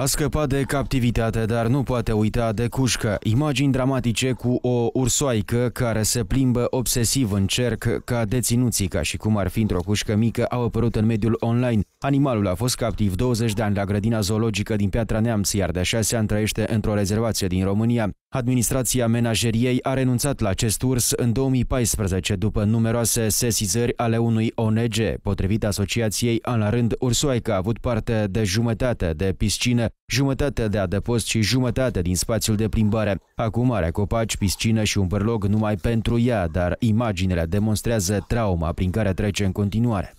A scăpat de captivitate, dar nu poate uita de cușcă. Imagini dramatice cu o ursoaică care se plimbă obsesiv în cerc ca deținuții, ca și cum ar fi într-o cușcă mică, au apărut în mediul online. Animalul a fost captiv 20 de ani la grădina zoologică din Piatra Neamț, iar de 6 ani trăiește într-o rezervație din România. Administrația menajeriei a renunțat la acest urs în 2014 după numeroase sesizări ale unui ONG. Potrivit asociației, an la rând, ursoaica a avut parte de jumătate de piscină jumătate de adăpost și jumătate din spațiul de plimbare. Acum are copaci, piscină și un bărlog numai pentru ea, dar imaginile demonstrează trauma prin care trece în continuare.